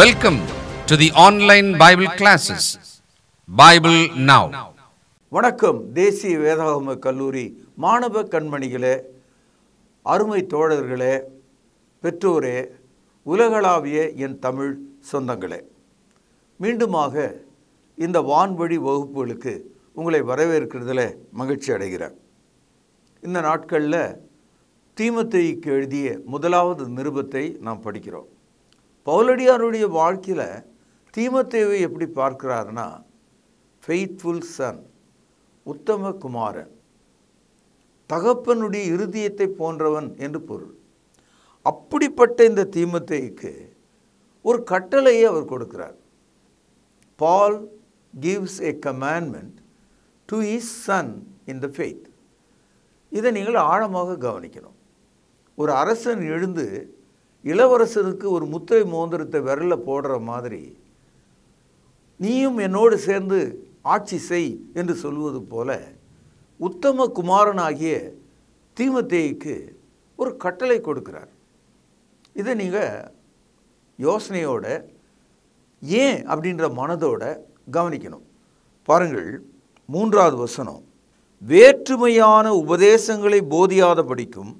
Welcome to the online Bible classes Bible now வணக்கம் தேசிய வேதாகம கல்லூரி மாணவ கண்மணிகளே அருமை தோழர்களே பெற்றோரே உலகளாவிய என் தமிழ் சொந்தங்களே மீண்டுமாக இந்த வான்வழி வகுப்புகளுக்கு உங்களை வரவேற்கிறதுல மகிழ்ச்சி அடைகிறேன் இந்த நாட்களில் தீமத்தைக்கு எழுதிய முதலாவது நிருபத்தை நாம் படிக்கிறோம் பவுலடியாருடைய வாழ்க்கையில் தீமத்தேவை எப்படி பார்க்கிறாருன்னா ஃபெய்த்ஃபுல் சன் உத்தம குமாரன் தகப்பனுடைய இருதயத்தை போன்றவன் என்று பொருள் அப்படிப்பட்ட இந்த தீமத்தைக்கு ஒரு கட்டளையை அவர் கொடுக்கிறார் Paul gives a commandment to his son in the faith இதை நீங்கள் ஆழமாக கவனிக்கணும் ஒரு அரசன் எழுந்து இளவரசருக்கு ஒரு முத்திரை மோந்திரத்தை விரலில் போடுற மாதிரி நீயும் என்னோடு சேர்ந்து ஆட்சி செய் என்று சொல்வது போல உத்தம குமாரனாகிய தீமத்தேய்க்கு ஒரு கட்டளை கொடுக்கிறார் இதை நீங்கள் யோசனையோட ஏன் அப்படின்ற மனதோட கவனிக்கணும் பாருங்கள் மூன்றாவது வசனம் வேற்றுமையான உபதேசங்களை போதியாத படிக்கும்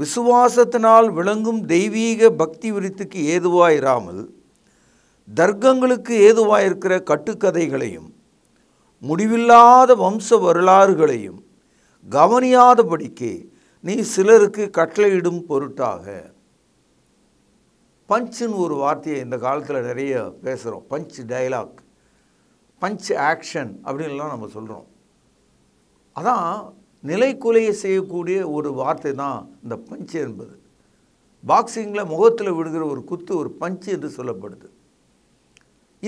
விசுவாசத்தினால் விளங்கும் தெய்வீக பக்தி விருத்துக்கு ஏதுவாயிராமல் தர்க்கங்களுக்கு ஏதுவாயிருக்கிற கட்டுக்கதைகளையும் முடிவில்லாத வம்ச வரலாறுகளையும் கவனியாதபடிக்கு நீ சிலருக்கு கட்டளையிடும் பொருட்டாக பஞ்சுன்னு ஒரு வார்த்தையை இந்த காலத்தில் நிறைய பேசுகிறோம் பஞ்ச் டைலாக் பஞ்ச் ஆக்ஷன் அப்படின்லாம் நம்ம சொல்கிறோம் அதான் நிலைக்குலையை செய்யக்கூடிய ஒரு வார்த்தை தான் இந்த பஞ்சு என்பது பாக்ஸிங்கில் முகத்தில் விடுகிற ஒரு குத்து ஒரு பஞ்சு என்று சொல்லப்படுது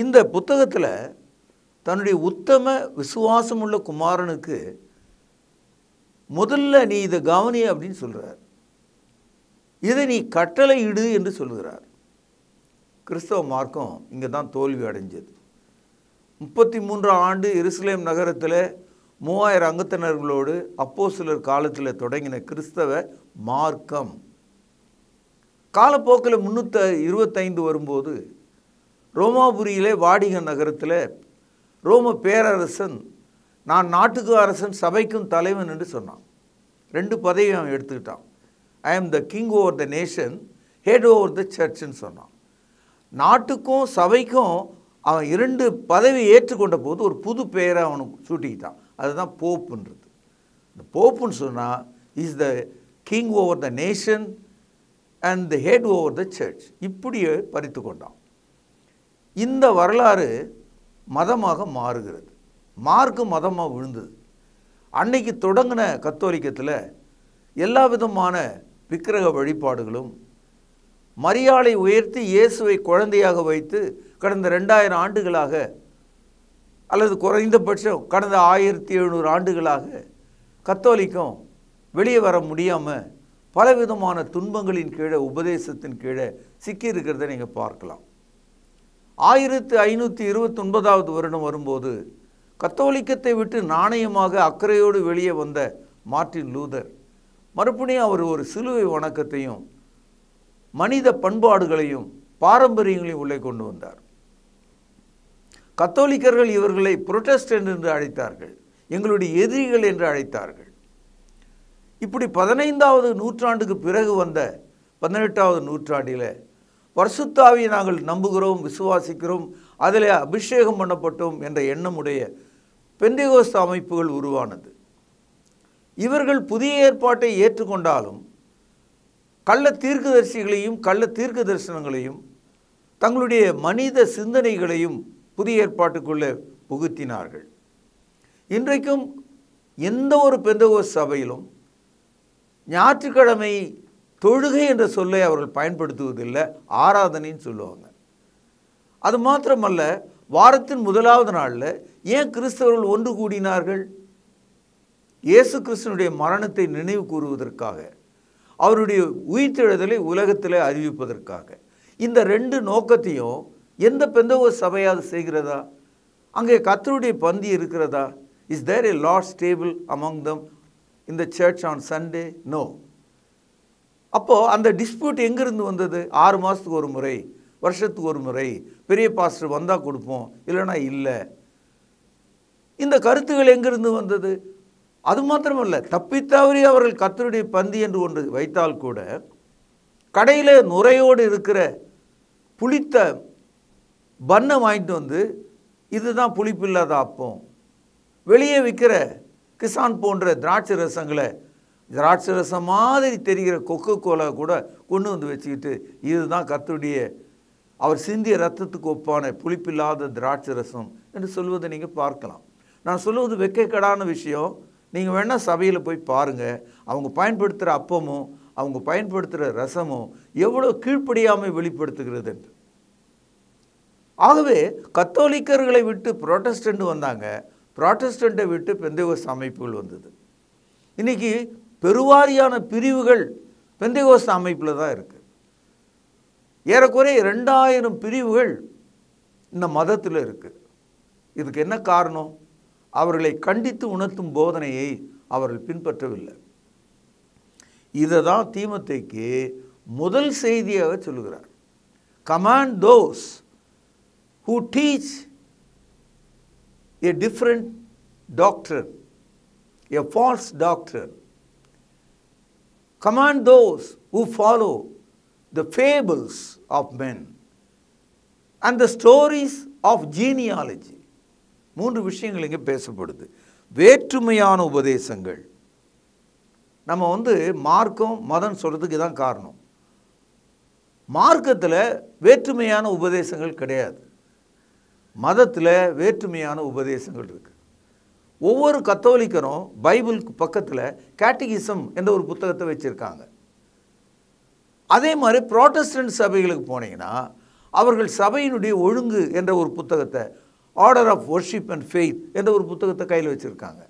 இந்த புத்தகத்தில் தன்னுடைய உத்தம விசுவாசமுள்ள குமாரனுக்கு முதல்ல நீ இதை கவனி அப்படின்னு சொல்கிறார் இதை நீ கட்டளை இடு என்று சொல்கிறார் கிறிஸ்தவ மார்க்கம் இங்கே தான் தோல்வி அடைஞ்சது முப்பத்தி மூன்றாம் ஆண்டு எருசலேம் நகரத்தில் மூவாயிரம் அங்கத்தினர்களோடு அப்போ சிலர் காலத்தில் தொடங்கின கிறிஸ்தவ மார்க்கம் காலப்போக்கில் முந்நூற்ற இருபத்தைந்து வரும்போது ரோமாபுரியிலே வாடிக நகரத்தில் ரோம பேரரசன் நான் நாட்டுக்கு அரசன் சபைக்கும் தலைவன் என்று சொன்னான் ரெண்டு பதவியும் அவன் எடுத்துக்கிட்டான் I am the king over the nation head over the சர்ச்சுன்னு சொன்னான் நாட்டுக்கும் சபைக்கும் அவன் இரண்டு பதவி ஏற்றுக்கொண்ட போது ஒரு புது பெயரை அவனுக்கு சூட்டிக்கிட்டான் அதுதான் போப்புன்றது இந்த போப்புன்னு சொன்னால் is the king over the nation and the head over the church இப்படியே பறித்து கொண்டான் இந்த வரலாறு மதமாக மாறுகிறது மார்க்கு மதமாக விழுந்தது அன்னைக்கு தொடங்கின கத்தோலிக்கத்தில் எல்லா விதமான விக்கிரக வழிபாடுகளும் மரியாளை உயர்த்தி இயேசுவை குழந்தையாக வைத்து கடந்த ரெண்டாயிரம் ஆண்டுகளாக அல்லது குறைந்தபட்சம் கடந்த ஆயிரத்தி எழுநூறு ஆண்டுகளாக கத்தோலிக்கம் வெளியே வர முடியாமல் பலவிதமான துன்பங்களின் கீழே உபதேசத்தின் கீழே சிக்கியிருக்கிறத நீங்கள் பார்க்கலாம் ஆயிரத்து ஐநூற்றி இருபத்தொன்பதாவது வருடம் வரும்போது கத்தோலிக்கத்தை விட்டு நாணயமாக அக்கறையோடு வெளியே வந்த மார்ட்டின் லூதர் மறுபடியும் அவர் ஒரு சிலுவை வணக்கத்தையும் மனித பண்பாடுகளையும் பாரம்பரியங்களையும் உள்ளே கொண்டு வந்தார் கத்தோலிக்கர்கள் இவர்களை புரொட்டஸ்டன்ட் என்று அழைத்தார்கள் எங்களுடைய எதிரிகள் என்று அழைத்தார்கள் இப்படி பதினைந்தாவது நூற்றாண்டுக்கு பிறகு வந்த பதினெட்டாவது நூற்றாண்டில் பர்சுத்தாவியை நாங்கள் நம்புகிறோம் விசுவாசிக்கிறோம் அதில் அபிஷேகம் பண்ணப்பட்டோம் என்ற எண்ணமுடைய பெந்தகோஸ்த அமைப்புகள் உருவானது இவர்கள் புதிய ஏற்பாட்டை ஏற்றுக்கொண்டாலும் கள்ள தீர்க்கதரிசிகளையும் கள்ள தீர்க்க தரிசனங்களையும் தங்களுடைய மனித சிந்தனைகளையும் புதிய ஏற்பாட்டுக்குள்ளே புகுத்தினார்கள் இன்றைக்கும் எந்த ஒரு பெந்தகோஸ் சபையிலும் ஞாயிற்றுக்கிழமை தொழுகை என்ற சொல்லை அவர்கள் பயன்படுத்துவதில்லை ஆராதனைன்னு சொல்லுவாங்க அது மாத்திரமல்ல வாரத்தின் முதலாவது நாளில் ஏன் கிறிஸ்தவர்கள் ஒன்று கூடினார்கள் இயேசு கிறிஸ்தனுடைய மரணத்தை நினைவு கூறுவதற்காக அவருடைய உயிர்த்தெழுதலை உலகத்தில் அறிவிப்பதற்காக இந்த ரெண்டு நோக்கத்தையும் எந்த பெந்தவோ சபையாவது செய்கிறதா அங்கே கத்தருடைய பந்தி இருக்கிறதா is there a Lord's table among them இந்த சர்ச் ஆன் சண்டே நோ அப்போது அந்த டிஸ்பியூட் எங்கேருந்து வந்தது ஆறு மாதத்துக்கு ஒரு முறை வருஷத்துக்கு ஒரு முறை பெரிய பாஸ்டர் வந்தால் கொடுப்போம் இல்லைனா இல்லை இந்த கருத்துகள் எங்கேருந்து வந்தது அது மாத்திரமல்ல தப்பித்தவறி அவர்கள் கத்தருடைய பந்தி என்று ஒன்று வைத்தால் கூட கடையில் நுரையோடு இருக்கிற புளித்த பண்ணை வாங்கிட்டு வந்து இதுதான் புளிப்பு இல்லாத அப்பம் வெளியே விற்கிற கிசான் போன்ற திராட்சை ரசங்களை திராட்சை ரசம் மாதிரி தெரிகிற கொக்கு கோலை கூட கொண்டு வந்து வச்சுக்கிட்டு இதுதான் கத்துடைய அவர் சிந்திய ரத்தத்துக்கு ஒப்பான புளிப்பில்லாத திராட்சை ரசம் என்று சொல்வதை நீங்கள் பார்க்கலாம் நான் சொல்லுவது வெக்கக்கடான விஷயம் நீங்கள் வேணால் சபையில் போய் பாருங்கள் அவங்க பயன்படுத்துகிற அப்பமும் அவங்க பயன்படுத்துகிற ரசமும் எவ்வளோ கீழ்ப்படியாமல் வெளிப்படுத்துகிறது என்று ஆகவே கத்தோலிக்கர்களை விட்டு புரோட்டஸ்டண்ட் வந்தாங்க புராட்டஸ்டண்ட்டை விட்டு பெந்தைகோஸ் அமைப்புகள் வந்தது இன்றைக்கி பெருவாரியான பிரிவுகள் பெந்தைகோஸ் அமைப்பில் தான் இருக்குது ஏறக்குறைய ரெண்டாயிரம் பிரிவுகள் இந்த மதத்தில் இருக்குது இதுக்கு என்ன காரணம் அவர்களை கண்டித்து உணர்த்தும் போதனையை அவர்கள் பின்பற்றவில்லை இதை தான் தீமத்தைக்கு முதல் செய்தியாக சொல்கிறார் command those who teach a different doctrine, a false doctrine. Command those who follow the fables of men and the stories of genealogy. மூன்று விஷயங்கள் இங்கே பேசப்படுது வேற்றுமையான உபதேசங்கள் நம்ம வந்து மார்க்கம் மதம் சொல்கிறதுக்கு தான் காரணம் மார்க்கத்தில் வேற்றுமையான உபதேசங்கள் கிடையாது மதத்தில் வேற்றுமையான உபதேசங்கள் இருக்குது ஒவ்வொரு கத்தோலிக்கரும் பைபிளுக்கு பக்கத்தில் கேட்டகிசம் என்ற ஒரு புத்தகத்தை வச்சுருக்காங்க அதே மாதிரி ப்ராட்டஸ்டன்ட் சபைகளுக்கு போனீங்கன்னா அவர்கள் சபையினுடைய ஒழுங்கு என்ற ஒரு புத்தகத்தை order of worship and faith என்ற ஒரு புத்தகத்தை கையில் வச்சுருக்காங்க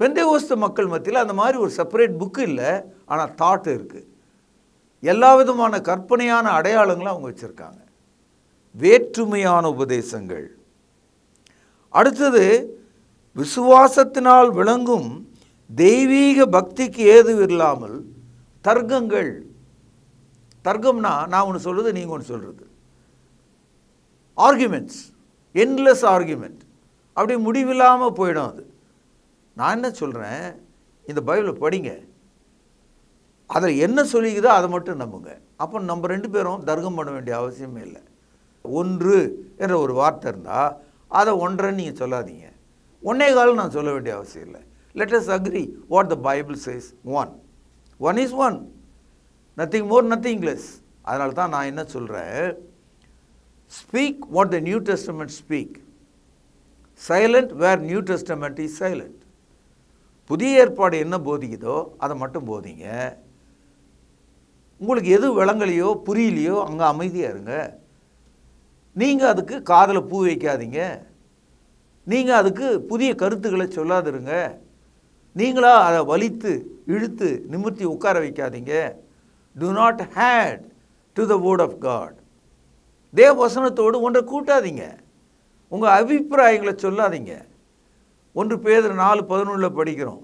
பெந்தேவோஸ்து மக்கள் மத்தியில் அந்த மாதிரி ஒரு செப்பரேட் புக்கு இல்லை ஆனால் தாட் இருக்குது எல்லா விதமான கற்பனையான அடையாளங்களும் அவங்க வச்சுருக்காங்க வேற்றுமையான உபதேசங்கள் அடுத்தது விசுவாசத்தினால் விளங்கும் தெய்வீக பக்திக்கு ஏது இல்லாமல் தர்க்கங்கள் தர்க்கம்னா நான் ஒன்று சொல்கிறது நீங்கள் ஒன்று சொல்கிறது ஆர்குமெண்ட்ஸ் என்லெஸ் ஆர்குமெண்ட் அப்படி முடிவில்லாமல் போயிடும் அது நான் என்ன சொல்கிறேன் இந்த பைபிளை படிங்க அதில் என்ன சொல்லிக்குதோ அதை மட்டும் நம்புங்க அப்போ நம்ம ரெண்டு பேரும் தர்க்கம் பண்ண வேண்டிய அவசியமே இல்லை ஒன்று என்ற ஒரு வார்த்தை இருந்தால் அதை ஒன்றைன்னு நீங்கள் சொல்லாதீங்க ஒன்னே காலம் நான் சொல்ல வேண்டிய அவசியம் இல்லை let us agree what the Bible says one one is one nothing more nothing less அதனால தான் நான் என்ன சொல்கிறேன் speak what the New Testament speak silent where New Testament is silent புதிய ஏற்பாடு என்ன போதிக்குதோ அதை மட்டும் போதிங்க உங்களுக்கு எது விளங்கலையோ புரியலையோ அங்கே அமைதியாக இருங்க நீங்கள் அதுக்கு காதில் பூ வைக்காதீங்க நீங்கள் அதுக்கு புதிய கருத்துக்களை சொல்லாதிருங்க நீங்களாக அதை வலித்து இழுத்து நிமிர்த்தி உட்கார வைக்காதீங்க do not add to the word of God தேவ வசனத்தோடு ஒன்றை கூட்டாதீங்க உங்கள் அபிப்பிராயங்களை சொல்லாதீங்க ஒன்று பேர் நாலு பதினொன்றில் படிக்கிறோம்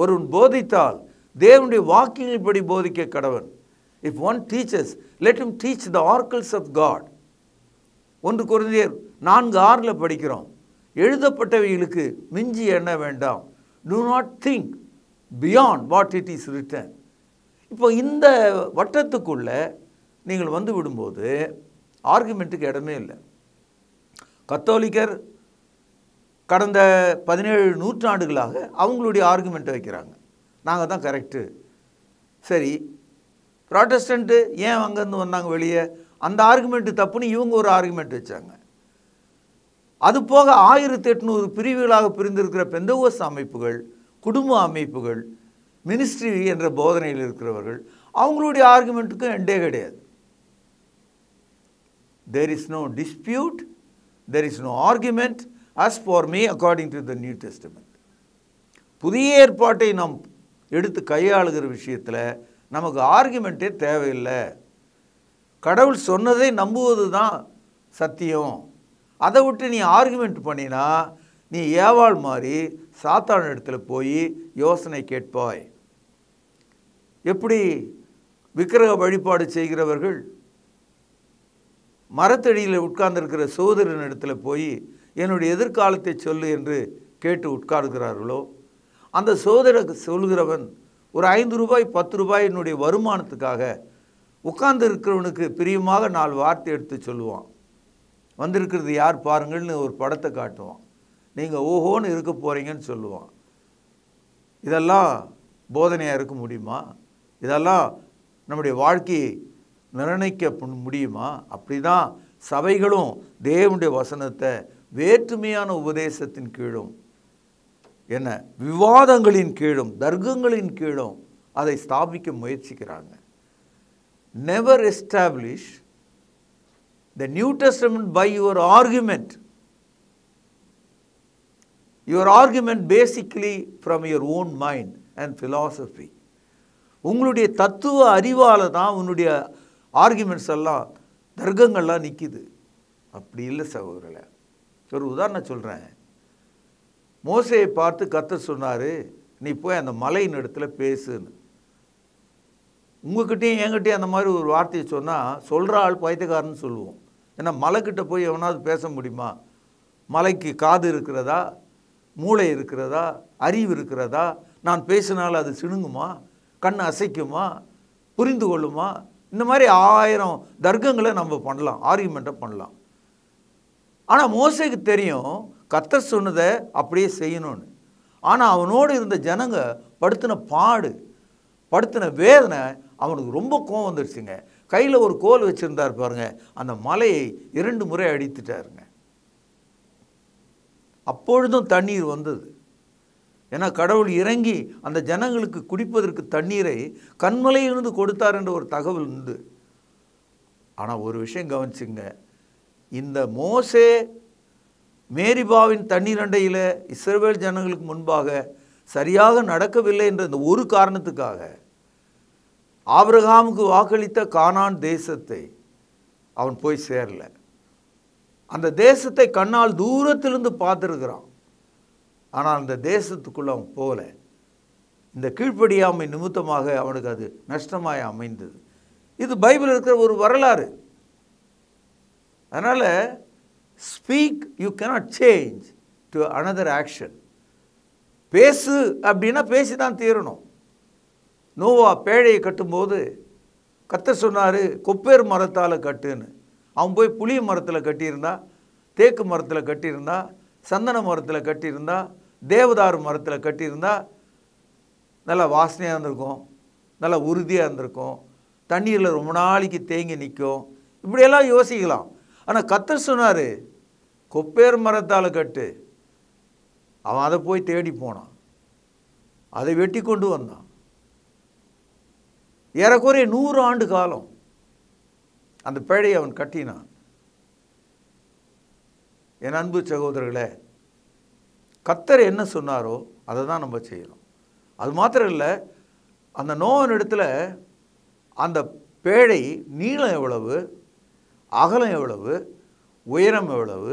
ஒருவன் போதித்தால் தேவனுடைய வாக்கியங்கள் படி போதிக்க கடவன் if one teaches let him teach the oracles of God ஒன்று குறைந்தர் நான்கு ஆறில் படிக்கிறோம் எழுதப்பட்டவைகளுக்கு மிஞ்சி எண்ண வேண்டாம் do not think beyond what it is written இப்போ இந்த வட்டத்துக்குள்ளே நீங்கள் வந்து விடும்போது ஆர்குமெண்ட்டுக்கு இடமே இல்லை கத்தோலிக்கர் கடந்த பதினேழு நூற்றாண்டுகளாக அவங்களுடைய ஆர்குமெண்ட்டை வைக்கிறாங்க நாங்கள் தான் கரெக்டு சரி ப்ராட்டஸ்டண்ட்டு ஏன் அங்கேருந்து வந்தாங்க வெளியே அந்த ஆர்குமெண்ட்டு தப்புன்னு இவங்க ஒரு ஆர்குமெண்ட் வச்சாங்க அது போக ஆயிரத்தி எட்நூறு பிரிவுகளாக பிரிந்திருக்கிற பெந்தகோஸ் அமைப்புகள் குடும்ப அமைப்புகள் மினிஸ்ட்ரி என்ற போதனையில் இருக்கிறவர்கள் அவங்களுடைய ஆர்குமெண்ட்டுக்கும் எண்டே கிடையாது there is no dispute there is no argument as for me according to the New Testament புதிய ஏற்பாட்டை நாம் எடுத்து கையாளுகிற விஷயத்தில் நமக்கு ஆர்குமெண்ட்டே தேவையில்லை கடவுள் சொன்னதை நம்புவது தான் சத்தியம் அதை விட்டு நீ ஆர்குமெண்ட் பண்ணினா நீ ஏவாள் மாதிரி சாத்தான இடத்துல போய் யோசனை கேட்பாய் எப்படி விக்கிரக வழிபாடு செய்கிறவர்கள் மரத்தடியில் உட்கார்ந்திருக்கிற சோதரின் இடத்துல போய் என்னுடைய எதிர்காலத்தை சொல்லு என்று கேட்டு உட்கார்கிறார்களோ அந்த சோதர சொல்கிறவன் ஒரு ஐந்து ரூபாய் பத்து ரூபாய் என்னுடைய வருமானத்துக்காக உட்கார்ந்து இருக்கிறவனுக்கு பிரியமாக நாலு வார்த்தை எடுத்து சொல்லுவான் வந்திருக்கிறது யார் பாருங்கள்னு ஒரு படத்தை காட்டுவான் நீங்கள் ஓஹோன்னு இருக்க போகிறீங்கன்னு சொல்லுவான் இதெல்லாம் போதனையாக இருக்க முடியுமா இதெல்லாம் நம்முடைய வாழ்க்கையை நிர்ணயிக்க முடியுமா அப்படி தான் சபைகளும் தேவனுடைய வசனத்தை வேற்றுமையான உபதேசத்தின் கீழும் என்ன விவாதங்களின் கீழும் தர்க்கங்களின் கீழும் அதை ஸ்தாபிக்க முயற்சிக்கிறாங்க never establish the New Testament by your argument. Your argument basically from your own mind and philosophy. உங்களுடைய தத்துவ அறிவால் தான் உன்னுடைய ஆர்குமெண்ட்ஸ் எல்லாம் தர்க்கங்கள்லாம் நிற்கிது அப்படி இல்லை சகோதரில் ஒரு உதாரணம் சொல்கிறேன் மோசையை பார்த்து கத்த சொன்னார் நீ போய் அந்த மலையின் இடத்துல பேசுன்னு உங்ககிட்டயும் என்கிட்டயும் அந்த மாதிரி ஒரு வார்த்தையை சொன்னால் சொல்கிற ஆள் பைத்தியக்காரன்னு சொல்லுவோம் ஏன்னா மலைக்கிட்ட போய் எவனாவது பேச முடியுமா மலைக்கு காது இருக்கிறதா மூளை இருக்கிறதா அறிவு இருக்கிறதா நான் பேசினால் அது சிணுங்குமா கண் அசைக்குமா புரிந்து கொள்ளுமா இந்த மாதிரி ஆயிரம் தர்க்கங்களை நம்ம பண்ணலாம் ஆர்குமெண்ட்டை பண்ணலாம் ஆனால் மோசைக்கு தெரியும் கத்த சொன்னதை அப்படியே செய்யணும்னு ஆனால் அவனோடு இருந்த ஜனங்க படுத்தின பாடு படுத்தின வேதனை அவனுக்கு ரொம்ப கோவம் வந்துடுச்சுங்க கையில் ஒரு கோல் வச்சுருந்தார் பாருங்க அந்த மலையை இரண்டு முறை அடித்துட்டாருங்க அப்பொழுதும் தண்ணீர் வந்தது ஏன்னா கடவுள் இறங்கி அந்த ஜனங்களுக்கு குடிப்பதற்கு தண்ணீரை கண்மலையிலிருந்து கொடுத்தார் என்ற ஒரு தகவல் உண்டு ஆனால் ஒரு விஷயம் கவனிச்சுங்க இந்த மோசே மேரிபாவின் தண்ணீர் அண்டையில் இஸ்ரேல் ஜனங்களுக்கு முன்பாக சரியாக நடக்கவில்லை என்ற இந்த ஒரு காரணத்துக்காக ஆபிரகாமுக்கு வாக்களித்த கானான் தேசத்தை அவன் போய் சேரல அந்த தேசத்தை கண்ணால் தூரத்திலிருந்து பார்த்துருக்கிறான் ஆனால் அந்த தேசத்துக்குள்ளே அவன் போகல இந்த கீழ்ப்படியாமை நிமித்தமாக அவனுக்கு அது நஷ்டமாய் அமைந்தது இது பைபிள் இருக்கிற ஒரு வரலாறு அதனால் speak you cannot change to another action பேசு அப்படின்னா பேசி தான் தீரணும் நோவா பேழையை கட்டும்போது கத்த சொன்னார் கொப்பேர் மரத்தால் கட்டுன்னு அவன் போய் புளிய மரத்தில் கட்டியிருந்தா தேக்கு மரத்தில் கட்டியிருந்தா சந்தன மரத்தில் கட்டியிருந்தா தேவதாறு மரத்தில் கட்டியிருந்தா நல்லா வாசனையாக இருந்திருக்கும் நல்லா உறுதியாக இருந்திருக்கும் தண்ணீரில் ரொம்ப நாளைக்கு தேங்கி நிற்கும் இப்படியெல்லாம் யோசிக்கலாம் ஆனால் கத்தர் சொன்னார் கொப்பேர் மரத்தால் கட்டு அவன் அதை போய் தேடி போனான் அதை வெட்டி கொண்டு வந்தான் ஏறக்குறைய நூறு ஆண்டு காலம் அந்த பேழையை அவன் கட்டினான் என் அன்பு சகோதரர்களே கத்தர் என்ன சொன்னாரோ அதை தான் நம்ம செய்யணும் அது மாத்திரம் இல்லை அந்த நோவன் இடத்துல அந்த பேழை நீளம் எவ்வளவு அகலம் எவ்வளவு உயரம் எவ்வளவு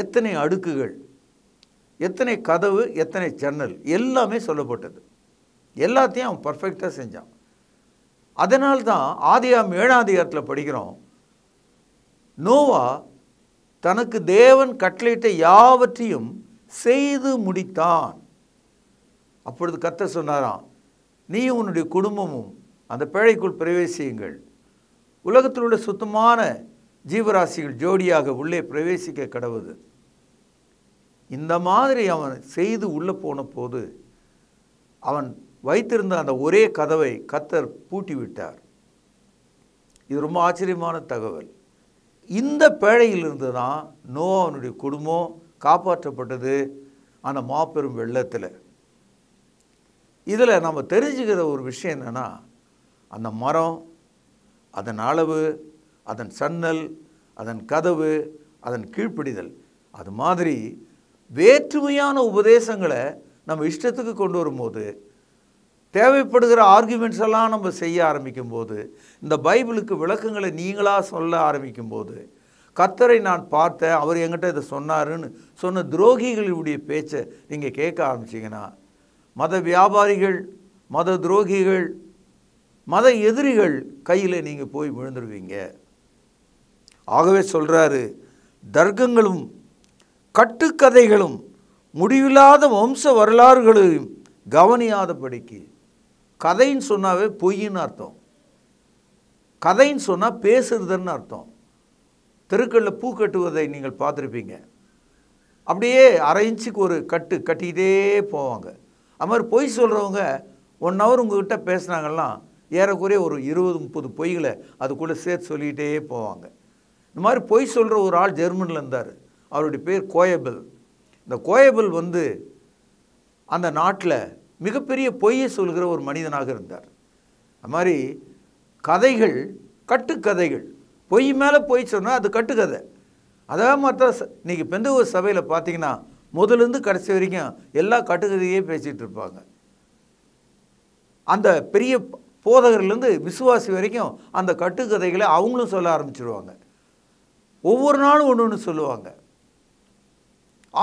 எத்தனை அடுக்குகள் எத்தனை கதவு எத்தனை ஜன்னல் எல்லாமே சொல்லப்பட்டது எல்லாத்தையும் அவன் பர்ஃபெக்டாக செஞ்சான் அதனால்தான் ஆதியாம் மேலாதிகாரத்தில் படிக்கிறோம் நோவா தனக்கு தேவன் கட்டளையிட்ட யாவற்றையும் செய்து முடித்தான் அப்பொழுது கத்த சொன்னாராம் நீ உன்னுடைய குடும்பமும் அந்த பேழைக்குள் பிரவேசியுங்கள் உலகத்தில் உள்ள சுத்தமான ஜீவராசிகள் ஜோடியாக உள்ளே பிரவேசிக்க கடவுது இந்த மாதிரி அவன் செய்து உள்ளே போன போது அவன் வைத்திருந்த அந்த ஒரே கதவை கத்தர் பூட்டி விட்டார் இது ரொம்ப ஆச்சரியமான தகவல் இந்த பேழையிலிருந்து தான் நோ அவனுடைய குடும்பம் காப்பாற்றப்பட்டது அந்த மாபெரும் வெள்ளத்தில் இதில் நம்ம தெரிஞ்சுக்கிற ஒரு விஷயம் என்னென்னா அந்த மரம் அதன் அளவு அதன் சன்னல் அதன் கதவு அதன் கீழ்ப்பிடிதல் அது மாதிரி வேற்றுமையான உபதேசங்களை நம்ம இஷ்டத்துக்கு கொண்டு வரும்போது தேவைப்படுகிற ஆர்குமெண்ட்ஸ் எல்லாம் நம்ம செய்ய ஆரம்பிக்கும் போது இந்த பைபிளுக்கு விளக்கங்களை நீங்களாக சொல்ல ஆரம்பிக்கும் போது கத்தரை நான் பார்த்தேன் அவர் எங்கிட்ட இதை சொன்னாருன்னு சொன்ன துரோகிகளுடைய பேச்சை நீங்கள் கேட்க ஆரம்பிச்சிங்கன்னா மத வியாபாரிகள் மத துரோகிகள் மத எதிரிகள் கையில் நீங்கள் போய் விழுந்துடுவீங்க ஆகவே சொல்கிறாரு தர்க்கங்களும் கட்டுக்கதைகளும் முடிவில்லாத வம்ச வரலாறுகளையும் கவனியாதபடிக்கு கதைன்னு சொன்னாவே பொய்ன்னு அர்த்தம் கதைன்னு சொன்னால் பேசுறதுன்னு அர்த்தம் தெருக்களில் பூ கட்டுவதை நீங்கள் பார்த்துருப்பீங்க அப்படியே அரை இன்ச்சுக்கு ஒரு கட்டு கட்டிக்கிட்டே போவாங்க அது மாதிரி பொய் சொல்கிறவங்க ஒன் ஹவர் உங்கள்கிட்ட பேசுனாங்கலாம் ஏறக்குறைய ஒரு இருபது முப்பது பொய்களை அதுக்குள்ளே சேர்த்து சொல்லிக்கிட்டே போவாங்க இந்த மாதிரி பொய் சொல்கிற ஒரு ஆள் ஜெர்மனில் இருந்தார் அவருடைய பேர் கோயபிள் இந்த கோயபிள் வந்து அந்த நாட்டில் மிகப்பெரிய பொய்யை சொல்கிற ஒரு மனிதனாக இருந்தார் அது மாதிரி கதைகள் கட்டுக்கதைகள் பொய் மேலே பொய் சொன்னால் அது கட்டுக்கதை அதே மாதிரி இன்றைக்கி பெந்தகூர் சபையில் பார்த்தீங்கன்னா முதலேருந்து கடைசி வரைக்கும் எல்லா கட்டுக்கதையே பேசிகிட்டு இருப்பாங்க அந்த பெரிய போதகர்லேருந்து விசுவாசி வரைக்கும் அந்த கட்டுக்கதைகளை அவங்களும் சொல்ல ஆரம்பிச்சிருவாங்க ஒவ்வொரு நாளும் ஒன்று ஒன்று சொல்லுவாங்க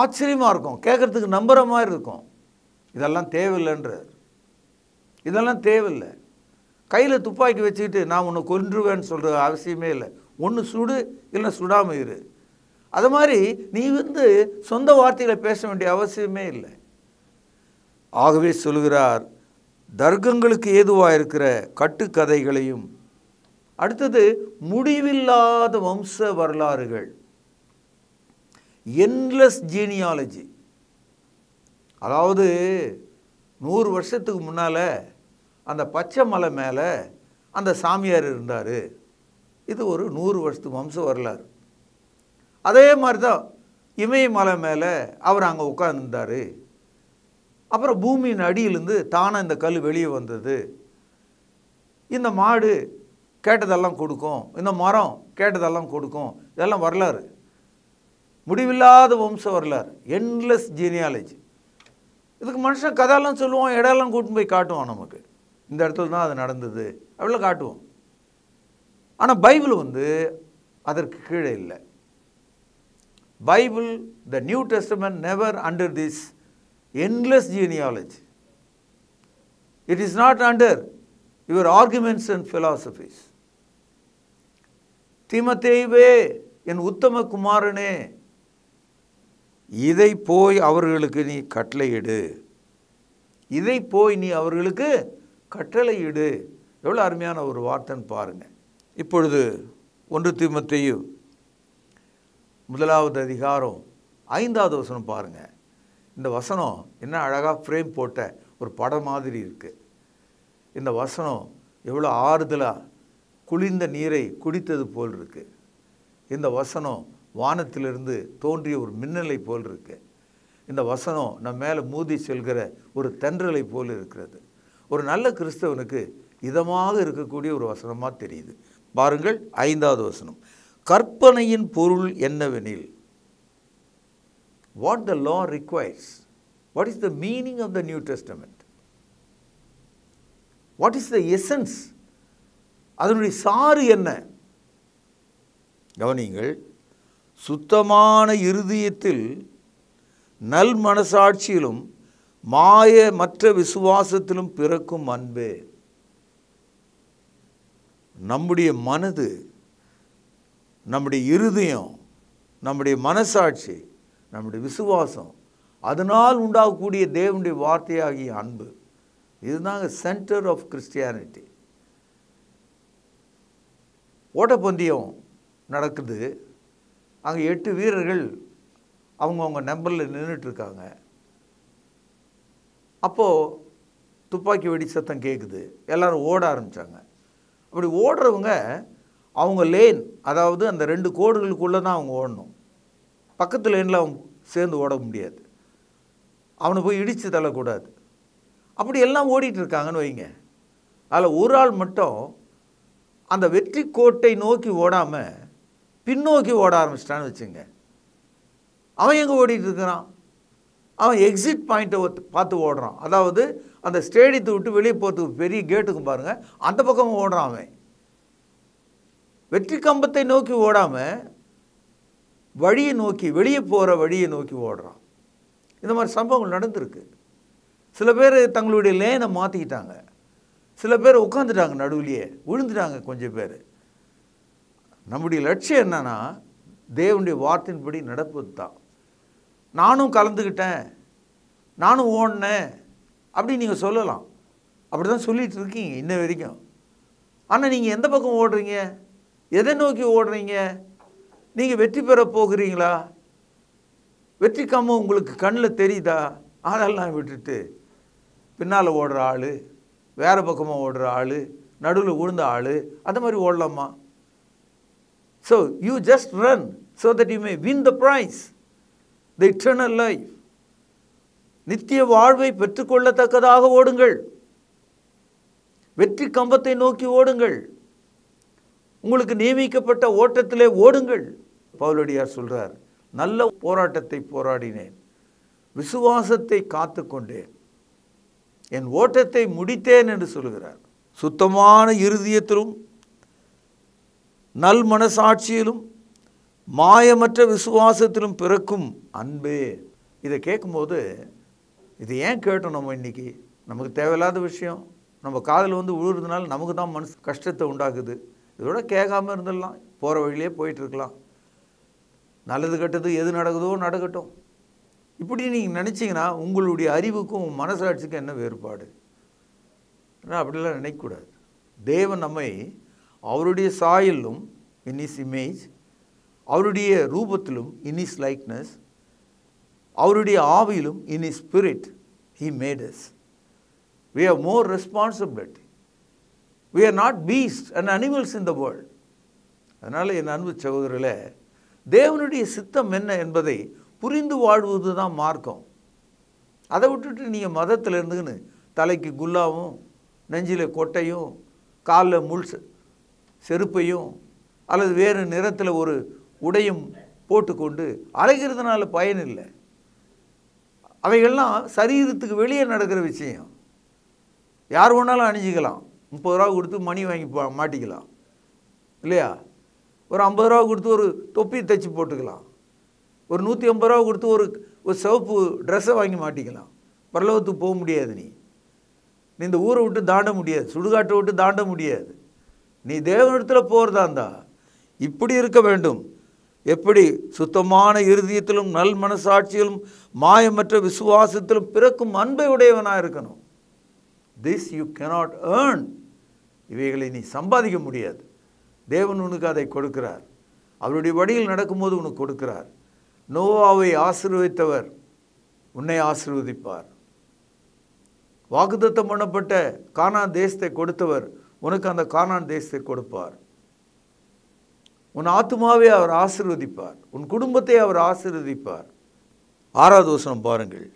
ஆச்சரியமாக இருக்கும் கேட்குறதுக்கு நம்புகிற மாதிரி இருக்கும் இதெல்லாம் தேவையில்லைன்றார் இதெல்லாம் தேவையில்லை கையில் துப்பாக்கி வச்சுக்கிட்டு நான் உன்னை கொன்றுவேன்னு சொல்கிற அவசியமே இல்லை ஒன்று சுடு இல்லை சுடாமல் இரு அது மாதிரி நீ வந்து சொந்த வார்த்தைகளை பேச வேண்டிய அவசியமே இல்லை ஆகவே சொல்கிறார் தர்க்கங்களுக்கு ஏதுவாக இருக்கிற கட்டுக்கதைகளையும் அடுத்தது முடிவில்லாத வம்ச வரலாறுகள் என்லெஸ் ஜீனியாலஜி அதாவது நூறு வருஷத்துக்கு முன்னால் அந்த பச்சை மலை மேலே அந்த சாமியார் இருந்தார் இது ஒரு நூறு வருஷத்துக்கு வம்சம் வரலாறு அதே மாதிரி தான் இமயமலை மேலே அவர் அங்கே உட்கார்ந்துருந்தார் அப்புறம் பூமியின் அடியிலேருந்து தானாக இந்த கல் வெளியே வந்தது இந்த மாடு கேட்டதெல்லாம் கொடுக்கும் இந்த மரம் கேட்டதெல்லாம் கொடுக்கும் இதெல்லாம் வரலாறு முடிவில்லாத வம்ச வரலாறு என்லெஸ் ஜீனியாலஜி இதுக்கு மனுஷன் கதையெல்லாம் சொல்லுவோம் இடையெல்லாம் கூட்டின்னு போய் காட்டுவோம் நமக்கு இந்த இடத்துல தான் அது நடந்தது அப்படிலாம் காட்டுவோம் ஆனால் பைபிள் வந்து அதற்கு கீழே இல்லை Bible the New Testament never under this endless genealogy it is not under your arguments and philosophies திமத்தேவே என் உத்தம குமாரனே இதை போய் அவர்களுக்கு நீ கட்டளையிடு இதை போய் நீ அவர்களுக்கு கட்டளையிடு எவ்வளோ அருமையான ஒரு வார்த்தைன்னு பாருங்கள் இப்பொழுது ஒன்று திமுத்தையும் முதலாவது அதிகாரம் ஐந்தாவது வசனம் பாருங்கள் இந்த வசனம் என்ன அழகாக ஃப்ரேம் போட்ட ஒரு படம் மாதிரி இருக்குது இந்த வசனம் எவ்வளோ ஆறுதலாக குளிர்ந்த நீரை குடித்தது போல் இருக்குது இந்த வசனம் வானத்திலிருந்து தோன்றிய ஒரு மின்னலை போல் இருக்கு இந்த வசனம் நம் மேலே மூதி செல்கிற ஒரு தென்றலை போல் இருக்கிறது ஒரு நல்ல கிறிஸ்தவனுக்கு இதமாக இருக்கக்கூடிய ஒரு வசனமாக தெரியுது பாருங்கள் ஐந்தாவது வசனம் கற்பனையின் பொருள் என்னவெனில் what the law requires what is the meaning of the New Testament what is the essence அதனுடைய சாறு என்ன கவனிங்கள் சுத்தமான இருதயத்தில் நல் மனசாட்சியிலும் மாய மற்ற விசுவாசத்திலும் பிறக்கும் அன்பே நம்முடைய மனது நம்முடைய இருதயம் நம்முடைய மனசாட்சி நம்முடைய விசுவாசம் அதனால் உண்டாகக்கூடிய தேவனுடைய வார்த்தையாகிய அன்பு இதுதாங்க சென்டர் ஆஃப் கிறிஸ்டியானிட்டி ஓட்டப்பந்தயம் நடக்குது அங்கே எட்டு வீரர்கள் அவங்கவுங்க நம்பரில் நின்றுட்டுருக்காங்க அப்போது துப்பாக்கி வெடி சத்தம் கேட்குது எல்லோரும் ஓட ஆரம்பித்தாங்க அப்படி ஓடுறவங்க அவங்க லேன் அதாவது அந்த ரெண்டு கோடுகளுக்குள்ளே தான் அவங்க ஓடணும் பக்கத்து லேனில் அவங்க சேர்ந்து ஓட முடியாது அவனை போய் இடித்து தள்ளக்கூடாது அப்படி எல்லாம் ஓடிட்டுருக்காங்கன்னு இருக்காங்கன்னு வைங்க அதில் ஒரு ஆள் மட்டும் அந்த வெற்றி கோட்டை நோக்கி ஓடாமல் பின்னோக்கி ஓட ஆரம்பிச்சிட்டான்னு வச்சுங்க அவன் எங்கே ஓடிட்டு இருக்கிறான் அவன் எக்ஸிட் பாயிண்ட்டை பார்த்து ஓடுறான் அதாவது அந்த ஸ்டேடியத்தை விட்டு வெளியே போகிறதுக்கு பெரிய கேட்டுக்கும் பாருங்கள் அந்த பக்கம் ஓடுறான் அவன் வெற்றி கம்பத்தை நோக்கி ஓடாமல் வழியை நோக்கி வெளியே போகிற வழியை நோக்கி ஓடுறான் இந்த மாதிரி சம்பவங்கள் நடந்திருக்கு சில பேர் தங்களுடைய லேனை மாற்றிக்கிட்டாங்க சில பேர் உட்காந்துட்டாங்க நடுவுலையே விழுந்துட்டாங்க கொஞ்சம் பேர் நம்முடைய லட்சியம் என்னென்னா தேவனுடைய வார்த்தையின்படி நடப்பது தான் நானும் கலந்துக்கிட்டேன் நானும் ஓடினேன் அப்படின்னு நீங்கள் சொல்லலாம் அப்படி தான் சொல்லிகிட்டு இருக்கீங்க இன்ன வரைக்கும் ஆனால் நீங்கள் எந்த பக்கம் ஓடுறீங்க எதை நோக்கி ஓடுறீங்க நீங்கள் வெற்றி பெற போகிறீங்களா வெற்றி காம உங்களுக்கு கண்ணில் தெரியுதா அதெல்லாம் விட்டுட்டு பின்னால் ஓடுற ஆள் வேறு பக்கமாக ஓடுற ஆள் நடுவில் விழுந்த ஆள் அந்த மாதிரி ஓடலாமா So you just run so that you may win the prize, the eternal life. நித்திய வாழ்வை பெற்றுக்கொள்ளத்தக்கதாக ஓடுங்கள் வெற்றி கம்பத்தை நோக்கி ஓடுங்கள் உங்களுக்கு நியமிக்கப்பட்ட ஓட்டத்திலே ஓடுங்கள் பவுலடியார் சொல்கிறார் நல்ல போராட்டத்தை போராடினேன் விசுவாசத்தை காத்து கொண்டேன் என் ஓட்டத்தை முடித்தேன் என்று சொல்கிறார் சுத்தமான இருதயத்திலும் நல் மனசாட்சியிலும் மாயமற்ற விசுவாசத்திலும் பிறக்கும் அன்பே இதை கேட்கும்போது இது ஏன் கேட்டோம் நம்ம இன்றைக்கி நமக்கு தேவையில்லாத விஷயம் நம்ம காதில் வந்து உழுறதுனால நமக்கு தான் மனசு கஷ்டத்தை உண்டாக்குது இதோட கேட்காமல் இருந்துடலாம் போகிற வழியிலே போயிட்டுருக்கலாம் நல்லது கெட்டது எது நடக்குதோ நடக்கட்டும் இப்படி நீங்கள் நினச்சிங்கன்னா உங்களுடைய அறிவுக்கும் மனசாட்சிக்கும் என்ன வேறுபாடு ஏன்னா அப்படிலாம் நினைக்கக்கூடாது தேவன் நம்மை அவருடைய சாயலும் இன் இஸ் இமேஜ் அவருடைய ரூபத்திலும் இன் இஸ் லைக்னஸ் அவருடைய ஆவியிலும் in his spirit he made us we have more responsibility we are not beast and animals in the world அதனால் என் அன்பு சகோதரில் தேவனுடைய சித்தம் என்ன என்பதை புரிந்து வாழ்வது தான் மார்க்கம் அதை விட்டுட்டு நீங்கள் மதத்தில் இருந்துக்கின்னு தலைக்கு குல்லாவும் நெஞ்சில் கொட்டையும் காலில் முள் செருப்பையும் அல்லது வேறு நிறத்தில் ஒரு உடையும் போட்டுக்கொண்டு அலைகிறதுனால பயன் இல்லை அவைகள்லாம் சரீரத்துக்கு வெளியே நடக்கிற விஷயம் யார் வேணாலும் அணிஞ்சிக்கலாம் முப்பது ரூபா கொடுத்து மணி வாங்கி மாட்டிக்கலாம் இல்லையா ஒரு ஐம்பது ரூபா கொடுத்து ஒரு தொப்பி தைச்சி போட்டுக்கலாம் ஒரு நூற்றி ஐம்பது ரூபா கொடுத்து ஒரு ஒரு சிவப்பு ட்ரெஸ்ஸை வாங்கி மாட்டிக்கலாம் பரலோகத்துக்கு போக முடியாது நீ இந்த ஊரை விட்டு தாண்ட முடியாது சுடுகாட்டை விட்டு தாண்ட முடியாது நீ தேவனிடத்தில் போகிறதா இருந்தா இப்படி இருக்க வேண்டும் எப்படி சுத்தமான இறுதியத்திலும் நல் மனசாட்சியிலும் மாயமற்ற விசுவாசத்திலும் பிறக்கும் அன்பை உடையவனாக இருக்கணும் திஸ் யூ கெனாட் ஏர்ன் இவைகளை நீ சம்பாதிக்க முடியாது தேவன் உனக்கு அதை கொடுக்கிறார் அவருடைய வழியில் நடக்கும்போது உனக்கு கொடுக்கிறார் நோவாவை ஆசிர்வதித்தவர் உன்னை ஆசிர்வதிப்பார் வாக்குத்தத்தம் பண்ணப்பட்ட கானா தேசத்தை கொடுத்தவர் உனக்கு அந்த கானான் தேசத்தை கொடுப்பார் உன் ஆத்மாவை அவர் ஆசிர்வதிப்பார் உன் குடும்பத்தை அவர் ஆசிர்வதிப்பார் ஆறாவது வசனம் பாருங்கள்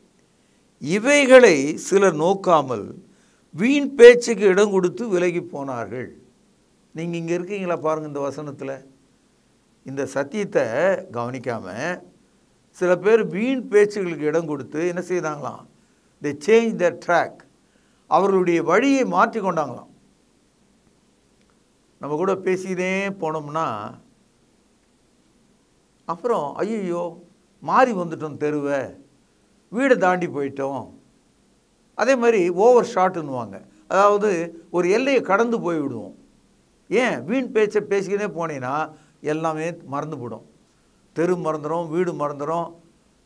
இவைகளை சிலர் நோக்காமல் வீண் பேச்சுக்கு இடம் கொடுத்து விலகி போனார்கள் நீங்கள் இங்கே இருக்கீங்களா பாருங்கள் இந்த வசனத்தில் இந்த சத்தியத்தை கவனிக்காமல் சில பேர் வீண் பேச்சுகளுக்கு இடம் கொடுத்து என்ன செய்தாங்களாம் தே சேஞ்ச் த ட்ராக் அவர்களுடைய வழியை மாற்றி கொண்டாங்களாம் நம்ம கூட பேசினே போனோம்னா அப்புறம் ஐயோ மாறி வந்துட்டோம் தெருவை வீடை தாண்டி போயிட்டோம் அதே மாதிரி ஓவர் ஷாட்டுன்னுவாங்க அதாவது ஒரு எல்லையை கடந்து போய்விடுவோம் ஏன் வீண் பேச்சை பேசிக்கினே போனீங்கன்னா எல்லாமே மறந்து போடும் தெரு மறந்துடும் வீடு மறந்துடும்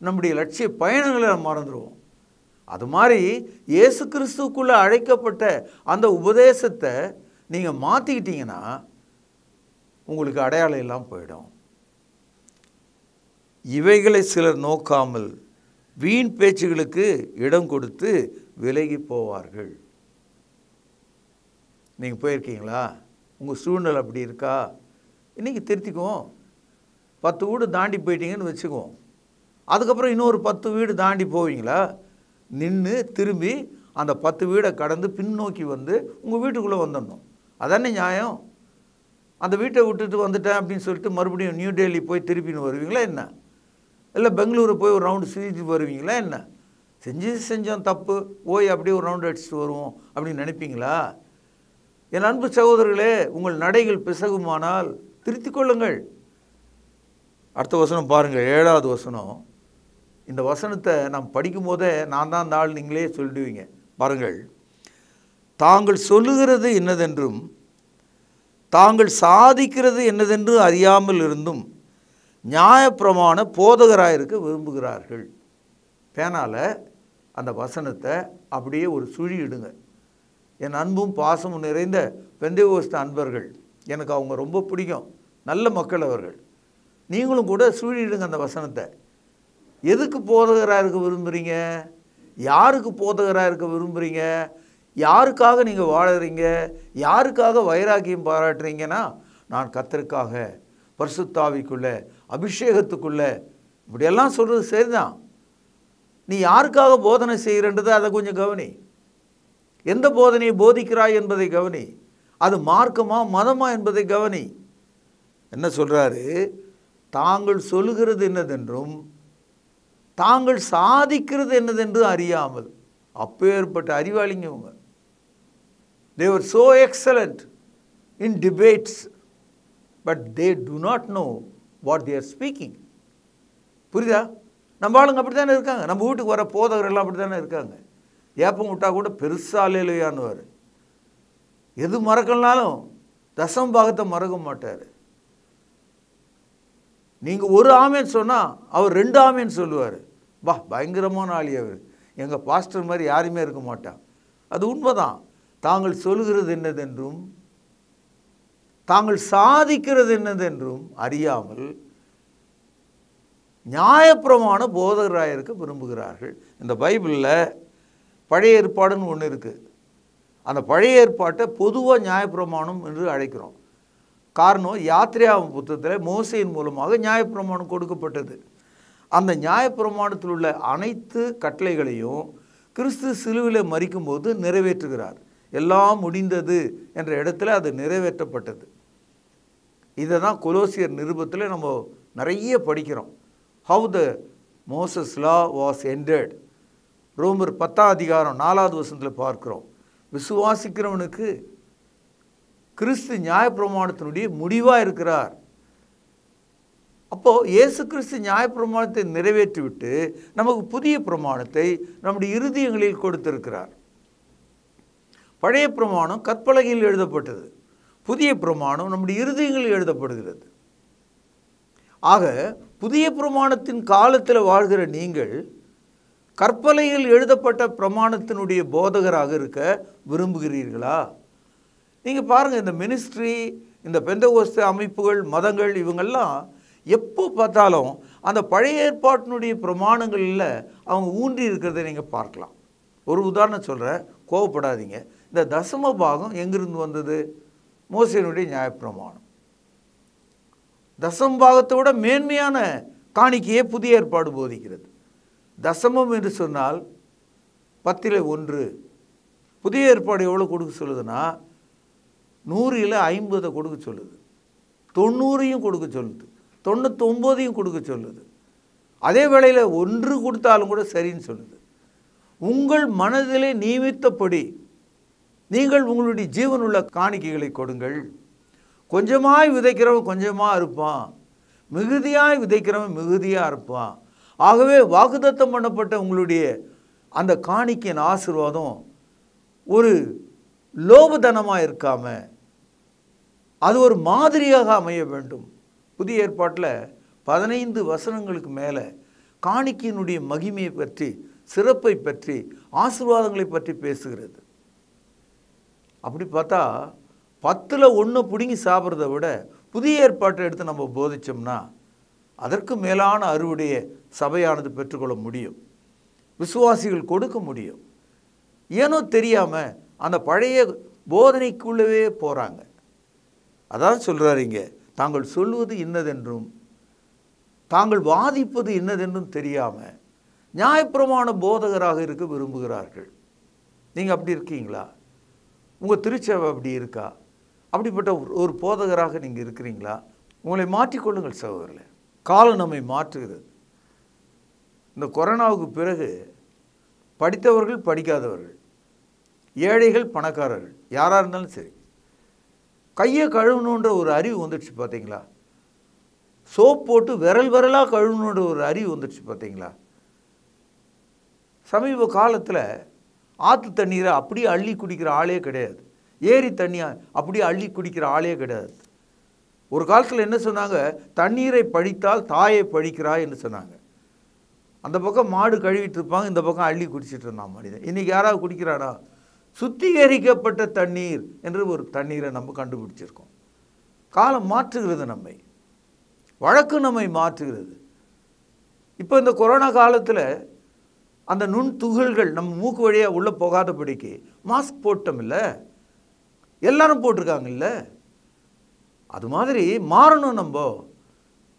நம்முடைய லட்சிய பயணங்களை மறந்துடுவோம் அது மாதிரி இயேசு கிறிஸ்துக்குள்ளே அழைக்கப்பட்ட அந்த உபதேசத்தை நீங்கள் மாற்றிக்கிட்டிங்கன்னா உங்களுக்கு அடையாளம் எல்லாம் போயிடும் இவைகளை சிலர் நோக்காமல் வீண் பேச்சுகளுக்கு இடம் கொடுத்து விலகி போவார்கள் நீங்கள் போயிருக்கீங்களா உங்கள் சூழ்நிலை அப்படி இருக்கா இன்றைக்கி திருத்திக்குவோம் பத்து வீடு தாண்டி போயிட்டீங்கன்னு வச்சுக்குவோம் அதுக்கப்புறம் இன்னொரு பத்து வீடு தாண்டி போவீங்களா நின்று திரும்பி அந்த பத்து வீடை கடந்து பின்னோக்கி வந்து உங்கள் வீட்டுக்குள்ளே வந்துடணும் அதானே நியாயம் அந்த வீட்டை விட்டுட்டு வந்துட்டேன் அப்படின்னு சொல்லிட்டு மறுபடியும் நியூ டெல்லி போய் திருப்பின்னு வருவீங்களா என்ன இல்லை பெங்களூரை போய் ஒரு ரவுண்டு சுற்றிட்டு வருவீங்களா என்ன செஞ்சு செஞ்சோம் தப்பு போய் அப்படியே ஒரு ரவுண்டு அடிச்சுட்டு வருவோம் அப்படின்னு நினைப்பீங்களா என் அன்பு சகோதரர்களே உங்கள் நடைகள் பிசகுமானால் திருத்தி கொள்ளுங்கள் அடுத்த வசனம் பாருங்கள் ஏழாவது வசனம் இந்த வசனத்தை நாம் படிக்கும் போதே நான் தான் இந்த ஆள் நீங்களே சொல்லிடுவீங்க பாருங்கள் தாங்கள் சொல்லுகிறது என்னதென்றும் தாங்கள் சாதிக்கிறது என்னதென்று அறியாமல் இருந்தும் நியாயப்பிரமாண போதகராயிருக்க விரும்புகிறார்கள் பேனால் அந்த வசனத்தை அப்படியே ஒரு சுழியிடுங்க என் அன்பும் பாசமும் நிறைந்த பெந்தகோஸ்த அன்பர்கள் எனக்கு அவங்க ரொம்ப பிடிக்கும் நல்ல மக்கள் அவர்கள் நீங்களும் கூட சூழிடுங்க அந்த வசனத்தை எதுக்கு போதகராக இருக்க விரும்புகிறீங்க யாருக்கு போதகராக இருக்க விரும்புகிறீங்க யாருக்காக நீங்கள் வாழறீங்க யாருக்காக வைராக்கியம் பாராட்டுறீங்கன்னா நான் கத்தருக்காக பரிசுத்தாவிக்குள்ளே அபிஷேகத்துக்குள்ளே இப்படியெல்லாம் சொல்கிறது சரிதான் நீ யாருக்காக போதனை செய்கிறன்றது அதை கொஞ்சம் கவனி எந்த போதனையை போதிக்கிறாய் என்பதை கவனி அது மார்க்கமா மதமா என்பதை கவனி என்ன சொல்கிறாரு தாங்கள் சொல்லுகிறது என்னதென்றும் தாங்கள் சாதிக்கிறது என்னதென்று அறியாமல் அப்பேற்பட்ட அறிவாளிங்க இவங்க They were so excellent in debates, but they do not know what they are புரியுதா நம்ம ஆளுங்க அப்படி தானே இருக்காங்க நம்ம வீட்டுக்கு வர போதகர்கள்லாம் அப்படி தானே இருக்காங்க ஏப்பம் விட்டால் கூட பெருசாலே இல்லையான்னுவார் எது மறக்கலனாலும் தசம் பாகத்தை மறக்க மாட்டார் நீங்கள் ஒரு ஆமேன்னு சொன்னால் அவர் ரெண்டு ஆமேன்னு சொல்லுவார் பா பயங்கரமான ஆளி அவர் எங்கள் பாஸ்டர் மாதிரி யாருமே இருக்க மாட்டான் அது உண்மைதான் தாங்கள் சொல்கிறது என்னதென்றும் தாங்கள் சாதிக்கிறது என்னதென்றும் அறியாமல் நியாயப்பிரமான போதகராக இருக்க விரும்புகிறார்கள் இந்த பைபிளில் பழைய ஏற்பாடுன்னு ஒன்று இருக்குது அந்த பழைய ஏற்பாட்டை பொதுவாக நியாயப்பிரமாணம் என்று அழைக்கிறோம் காரணம் யாத்திரையாவும் புத்தகத்தில் மோசையின் மூலமாக நியாயப்பிரமாணம் கொடுக்கப்பட்டது அந்த நியாயப்பிரமாணத்தில் உள்ள அனைத்து கட்டளைகளையும் கிறிஸ்து சிலுவில் மறிக்கும்போது நிறைவேற்றுகிறார் எல்லாம் முடிந்தது என்ற இடத்துல அது நிறைவேற்றப்பட்டது இதை தான் கொலோசியர் நிருபத்தில் நம்ம நிறைய படிக்கிறோம் how the Moses law was ended ரோமர் பத்தாம் அதிகாரம் நாலாவது வருஷத்தில் பார்க்குறோம் விசுவாசிக்கிறவனுக்கு கிறிஸ்து நியாயப்பிரமாணத்தினுடைய முடிவாக இருக்கிறார் அப்போது இயேசு கிறிஸ்து நியாயப்பிரமாணத்தை நிறைவேற்றிவிட்டு நமக்கு புதிய பிரமாணத்தை நம்முடைய இறுதியங்களில் கொடுத்திருக்கிறார் பழைய பிரமாணம் கற்பலகையில் எழுதப்பட்டது புதிய பிரமாணம் நம்முடைய இறுதியில் எழுதப்படுகிறது ஆக புதிய பிரமாணத்தின் காலத்தில் வாழ்கிற நீங்கள் கற்பலையில் எழுதப்பட்ட பிரமாணத்தினுடைய போதகராக இருக்க விரும்புகிறீர்களா நீங்கள் பாருங்கள் இந்த மினிஸ்ட்ரி இந்த பெந்தகோஸ்து அமைப்புகள் மதங்கள் இவங்கெல்லாம் எப்போ பார்த்தாலும் அந்த பழைய ஏற்பாட்டினுடைய பிரமாணங்களில் அவங்க ஊன்றி இருக்கிறத நீங்கள் பார்க்கலாம் ஒரு உதாரணம் சொல்கிறேன் கோவப்படாதீங்க இந்த தசம பாகம் எங்கிருந்து வந்தது மோசனுடைய நியாயப்பிரமாணம் தசம் பாகத்தை விட மேன்மையான காணிக்கையே புதிய ஏற்பாடு போதிக்கிறது தசமம் என்று சொன்னால் பத்தில் ஒன்று புதிய ஏற்பாடு எவ்வளோ கொடுக்க சொல்லுதுன்னா நூறில் ஐம்பதை கொடுக்க சொல்லுது தொண்ணூறையும் கொடுக்க சொல்லுது தொண்ணூத்தொம்போதையும் கொடுக்க சொல்லுது அதே வேளையில் ஒன்று கொடுத்தாலும் கூட சரின்னு சொல்லுது உங்கள் மனதிலே நியமித்தபடி நீங்கள் உங்களுடைய ஜீவனுள்ள காணிக்கைகளை கொடுங்கள் கொஞ்சமாய் விதைக்கிறவன் கொஞ்சமாக இருப்பான் மிகுதியாய் விதைக்கிறவன் மிகுதியாக இருப்பான் ஆகவே வாக்குதத்தம் பண்ணப்பட்ட உங்களுடைய அந்த காணிக்கையின் ஆசிர்வாதம் ஒரு லோபதனமாக இருக்காம அது ஒரு மாதிரியாக அமைய வேண்டும் புதிய ஏற்பாட்டில் பதினைந்து வசனங்களுக்கு மேலே காணிக்கையினுடைய மகிமையை பற்றி சிறப்பை பற்றி ஆசிர்வாதங்களை பற்றி பேசுகிறது அப்படி பார்த்தா பத்தில் ஒன்று பிடுங்கி சாப்பிட்றத விட புதிய ஏற்பாட்டை எடுத்து நம்ம போதித்தோம்னா அதற்கு மேலான அறுவடையை சபையானது பெற்றுக்கொள்ள முடியும் விசுவாசிகள் கொடுக்க முடியும் ஏனோ தெரியாமல் அந்த பழைய போதனைக்குள்ளவே போகிறாங்க அதான் சொல்கிறாரு இங்கே தாங்கள் சொல்வது இன்னதென்றும் தாங்கள் வாதிப்பது இன்னதென்றும் தெரியாமல் நியாயப்பிரமான போதகராக இருக்க விரும்புகிறார்கள் நீங்கள் அப்படி இருக்கீங்களா உங்கள் திருச்சேவை அப்படி இருக்கா அப்படிப்பட்ட ஒரு ஒரு போதகராக நீங்கள் இருக்கிறீங்களா உங்களை மாற்றிக்கொள்ளுங்கள் சகோதரில் காலம் நம்மை மாற்றுகிறது இந்த கொரோனாவுக்கு பிறகு படித்தவர்கள் படிக்காதவர்கள் ஏழைகள் பணக்காரர்கள் யாராக இருந்தாலும் சரி கையை கழுவணுன்ற ஒரு அறிவு வந்துடுச்சு பார்த்தீங்களா சோப் போட்டு விரல் விரலாக கழுவணுன்ற ஒரு அறிவு வந்துடுச்சு பார்த்தீங்களா சமீப காலத்தில் ஆற்று தண்ணீரை அப்படியே அள்ளி குடிக்கிற ஆளே கிடையாது ஏரி தண்ணியை அப்படியே அள்ளி குடிக்கிற ஆளே கிடையாது ஒரு காலத்தில் என்ன சொன்னாங்க தண்ணீரை பழித்தால் தாயை பழிக்கிறாய் என்று சொன்னாங்க அந்த பக்கம் மாடு கழுவிட்டு இருப்பாங்க இந்த பக்கம் அள்ளி குடிச்சிட்டு இருந்தான் மனிதன் இன்றைக்கி யாராவது குடிக்கிறானா சுத்திகரிக்கப்பட்ட தண்ணீர் என்று ஒரு தண்ணீரை நம்ம கண்டுபிடிச்சிருக்கோம் காலம் மாற்றுகிறது நம்மை வழக்கு நம்மை மாற்றுகிறது இப்போ இந்த கொரோனா காலத்தில் அந்த நுண் துகள்கள் நம்ம மூக்கு வழியாக உள்ளே போகாதபடிக்கு மாஸ்க் போட்டோம்ல எல்லாரும் போட்டிருக்காங்கல்ல அது மாதிரி மாறணும் நம்ம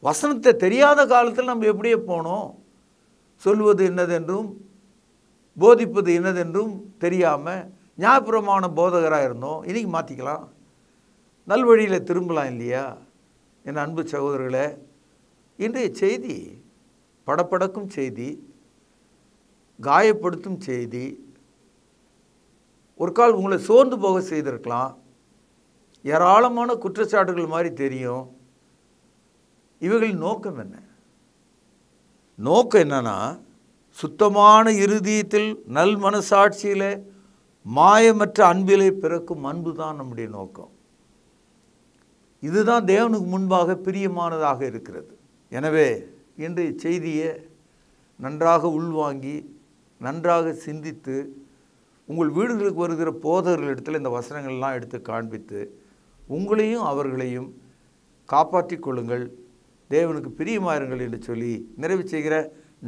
வசனத்தை தெரியாத காலத்தில் நம்ம எப்படியே போனோம் சொல்வது என்னதென்றும் போதிப்பது என்னதென்றும் தெரியாமல் நியாயபுரமான போதகராக இருந்தோம் இன்றைக்கி மாற்றிக்கலாம் நல்வழியில் திரும்பலாம் இல்லையா என் அன்பு சகோதரர்களே இன்றைய செய்தி படப்படக்கும் செய்தி காயப்படுத்தும் செய்தி ஒரு கால் உங்களை சோர்ந்து போக செய்திருக்கலாம் ஏராளமான குற்றச்சாட்டுகள் மாதிரி தெரியும் இவைகளின் நோக்கம் என்ன நோக்கம் என்னன்னா சுத்தமான இறுதியத்தில் நல் மனசாட்சியில் மாயமற்ற அன்பிலே பிறக்கும் அன்பு தான் நம்முடைய நோக்கம் இதுதான் தேவனுக்கு முன்பாக பிரியமானதாக இருக்கிறது எனவே இன்றைய செய்தியை நன்றாக உள்வாங்கி நன்றாக சிந்தித்து உங்கள் வீடுகளுக்கு வருகிற போதகர்களிடத்தில் இந்த வசனங்கள்லாம் எடுத்து காண்பித்து உங்களையும் அவர்களையும் காப்பாற்றி கொள்ளுங்கள் தேவனுக்கு பிரியமாயிருங்கள் என்று சொல்லி நிறைவு செய்கிற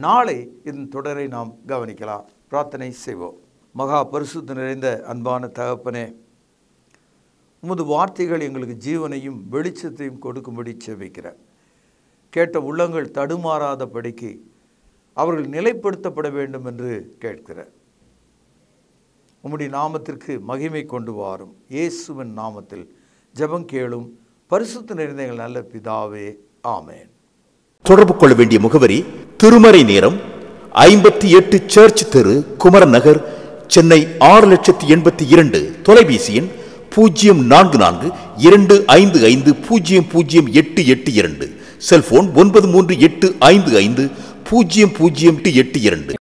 நாளை இதன் தொடரை நாம் கவனிக்கலாம் பிரார்த்தனை செய்வோம் மகா பரிசுத்து நிறைந்த அன்பான தகப்பனே உமது வார்த்தைகள் எங்களுக்கு ஜீவனையும் வெளிச்சத்தையும் கொடுக்கும்படி செபிக்கிறேன் கேட்ட உள்ளங்கள் தடுமாறாத படிக்கு அவர்கள் நிலைப்படுத்தப்பட வேண்டும் என்று கேட்கிறார் உம்முடைய நாமத்திற்கு மகிமை கொண்டு வாரும் இயேசுவின் நாமத்தில் ஜபம் கேளும் பரிசுத்த நிறைந்த எங்கள் நல்ல பிதாவே ஆமேன் தொடர்பு கொள்ள வேண்டிய முகவரி திருமறை நேரம் ஐம்பத்தி எட்டு சர்ச் தெரு குமரன் நகர் சென்னை ஆறு லட்சத்தி எண்பத்தி இரண்டு தொலைபேசி எண் பூஜ்ஜியம் நான்கு நான்கு இரண்டு ஐந்து ஐந்து பூஜ்ஜியம் பூஜ்ஜியம் எட்டு எட்டு இரண்டு செல்போன் ஒன்பது மூன்று எட்டு ஐந்து ஐந்து பூஜ்ஜியம் பூஜ்ஜியம் டு எட்டு இரண்டு